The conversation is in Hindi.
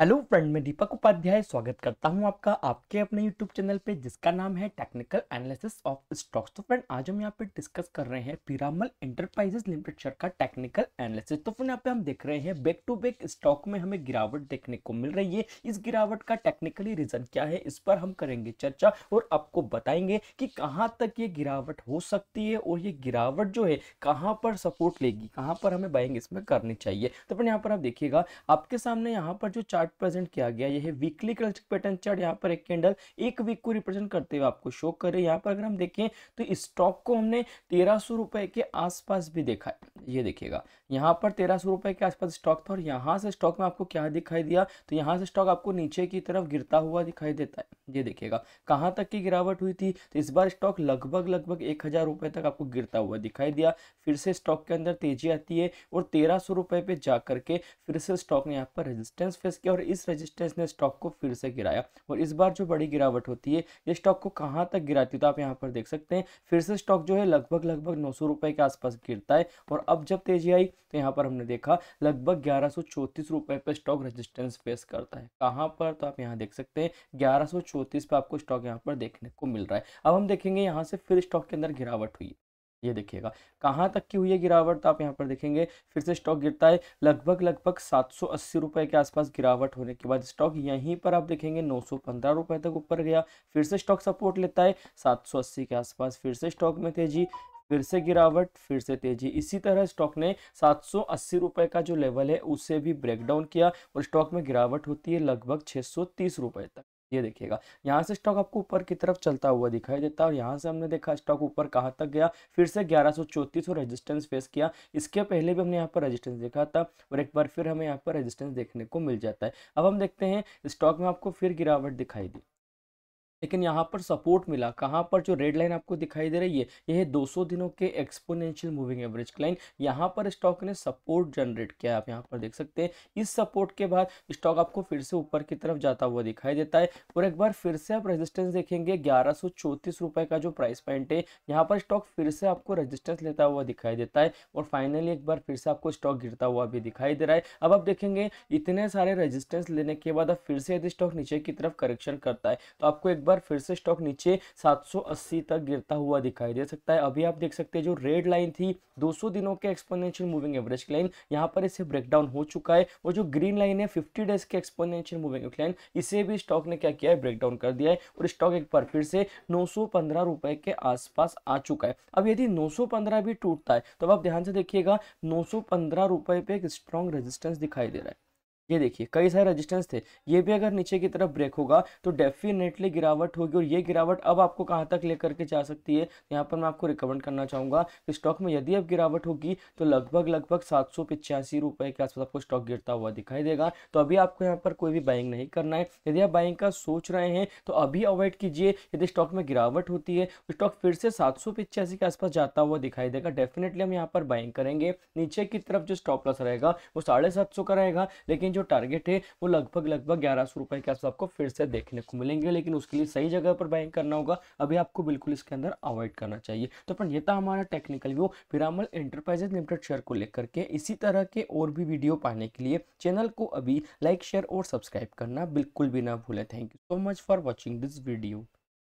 हेलो फ्रेंड मैं दीपक उपाध्याय स्वागत करता हूं आपका आपके अपने यूट्यूब चैनल पे जिसका नाम है टेक्निकल एनालिसिस ऑफ स्टॉक्स तो फ्रेंड आज हम यहाँ पे डिस्कस कर रहे हैं पिरामल इंटरप्राइजेस लिमिटेड शेयर का टेक्निकल एनालिसिस तो फ्रेंड यहां पे हम देख रहे हैं बैक टू बैक स्टॉक में हमें गिरावट देखने को मिल रही है इस गिरावट का टेक्निकली रीजन क्या है इस पर हम करेंगे चर्चा और आपको बताएंगे कि कहाँ तक ये गिरावट हो सकती है और ये गिरावट जो है कहाँ पर सपोर्ट लेगी कहाँ पर हमें बाइंग इसमें करनी चाहिए तो फ्रेंड यहाँ पर आप देखिएगा आपके सामने यहाँ पर जो चार्ट चार्ट प्रेजेंट किया गया यह वीकली क्लस्टिक पैटर्न चार्ट यहाँ पर एक कैंडल एक वीक को रिप्रेजेंट करते हुए आपको शो कर रहे हैं यहाँ पर अगर हम देखें तो स्टॉक को हमने तेरह सौ रुपए के आसपास भी देखा है ये देखिएगा यहाँ पर तेरह सौ रुपये के आसपास स्टॉक था और यहाँ से स्टॉक में आपको क्या दिखाई दिया तो यहाँ से स्टॉक आपको नीचे की तरफ गिरता हुआ दिखाई देता है ये देखिएगा कहाँ तक की गिरावट हुई थी तो इस बार स्टॉक लगभग लगभग एक हज़ार रुपये तक आपको गिरता हुआ दिखाई दिया फिर से स्टॉक के अंदर तेजी आती है और तेरह सौ रुपये पे जा करके फिर से स्टॉक ने यहाँ पर रजिस्टेंस फेस किया और इस रजिस्टेंस ने स्टॉक को फिर से गिराया और इस बार जो बड़ी गिरावट होती है ये स्टॉक को कहाँ तक गिराती है तो आप यहाँ पर देख सकते हैं फिर से स्टॉक जो है लगभग लगभग नौ सौ के आसपास गिरता है और अब अब जब तेजी आई तो यहाँ पर हमने देखा लगभग ग्यारह सौ पे स्टॉक रेजिस्टेंस फेस करता है कहाँ पर तो आप यहाँ देख सकते हैं ग्यारह पे आपको स्टॉक यहाँ पर देखने को मिल रहा है अब हम देखेंगे यहाँ से फिर स्टॉक के अंदर गिरावट हुई ये देखिएगा कहाँ तक की हुई है गिरावट तो आप यहाँ पर देखेंगे फिर से स्टॉक गिरता है लगभग लगभग सात सौ के आसपास गिरावट होने के बाद स्टॉक यहीं पर आप देखेंगे नौ सौ तक ऊपर गया फिर से स्टॉक सपोर्ट लेता है 780 के आसपास फिर से स्टॉक में तेजी फिर से गिरावट फिर से तेजी इसी तरह स्टॉक ने सात रुपए का जो लेवल है उसे भी ब्रेकडाउन किया और स्टॉक में गिरावट होती है लगभग छः रुपए तक ये देखिएगा यहाँ से स्टॉक आपको ऊपर की तरफ चलता हुआ दिखाई देता है और यहाँ से हमने देखा स्टॉक ऊपर कहाँ तक गया फिर से ग्यारह सौ चौतीस और रेजिस्टेंस फेस किया इसके पहले भी हमने यहाँ पर रेजिस्टेंस देखा था और एक बार फिर हमें यहाँ पर रेजिस्टेंस देखने को मिल जाता है अब हम देखते हैं स्टॉक में आपको फिर गिरावट दिखाई दी लेकिन यहाँ पर सपोर्ट मिला कहाँ पर जो रेड लाइन आपको दिखाई दे रही है यह 200 दिनों के एक्सपोनेंशियल मूविंग एवरेज लाइन यहाँ पर स्टॉक ने सपोर्ट जनरेट किया आप यहाँ पर देख सकते हैं इस सपोर्ट के बाद स्टॉक आपको फिर से ऊपर की तरफ जाता हुआ दिखाई देता है और एक बार फिर से आप रेजिस्टेंस देखेंगे ग्यारह का जो प्राइस पॉइंट है यहाँ पर स्टॉक फिर से आपको रजिस्टेंस लेता हुआ दिखाई देता है और फाइनली एक बार फिर से आपको स्टॉक गिरता हुआ भी दिखाई दे रहा है अब आप देखेंगे इतने सारे रजिस्टेंस लेने के बाद अब फिर से यदि स्टॉक नीचे की तरफ करेक्शन करता है तो आपको एक बार फिर से स्टॉक नीचे 780 तक गिरता हुआ दिखाई दे सकता है अभी आप देख सकते हैं जो रेड लाइन थी 200 दिनों के एक्सपोनेंशियल मूविंग एवरेज की लाइन यहाँ पर इसे ब्रेकडाउन हो चुका है और जो ग्रीन लाइन है फिफ्टी डेज के एक्सपोनेंशियल मूविंग एवरेज लाइन इसे भी स्टॉक ने क्या किया है ब्रेकडाउन कर दिया है और स्टॉक एक बार फिर से नौ के आसपास आ चुका है अब यदि नौ भी टूटता है तो आप ध्यान से देखिएगा नौ रुपए पे एक स्ट्रॉन्ग रेजिस्टेंस दिखाई दे रहा है ये देखिए कई सारे रजिस्टेंस थे ये भी अगर नीचे की तरफ ब्रेक होगा तो डेफिनेटली गिरावट होगी और ये गिरावट अब आपको कहाँ तक लेकर के जा सकती है यहाँ पर मैं आपको रिकमेंड करना चाहूँगा कि स्टॉक में यदि अब गिरावट होगी तो लगभग लगभग सात सौ पिचासी रुपये के आसपास आपको स्टॉक गिरता हुआ दिखाई देगा तो अभी आपको यहाँ पर कोई भी बाइंग नहीं करना है यदि आप बाइंग का सोच रहे हैं तो अभी अवॉइड कीजिए यदि स्टॉक में गिरावट होती है तो स्टॉक फिर से सात सौ पिचासी के आसपास जाता हुआ दिखाई देगा डेफिनेटली हम यहाँ पर बाइंग करेंगे नीचे की तरफ जो स्टॉप लॉस रहेगा वो साढ़े सात सौ का रहेगा लेकिन जो टारगेट है वो लगभग लगभग ग्यारह सौ रुपए के आसपास आपको फिर से देखने को मिलेंगे लेकिन उसके लिए सही जगह पर बाइंग करना होगा अभी आपको बिल्कुल इसके अंदर अवॉइड करना चाहिए तो अपन ये था हमारा technical view Piramal enterprises limited share को लेकर के इसी तरह के और भी वीडियो पाने के लिए चैनल को अभी लाइक शेयर और सब्सक्राइब करना बिल्कुल भी ना भूलें thank you so much for watching this video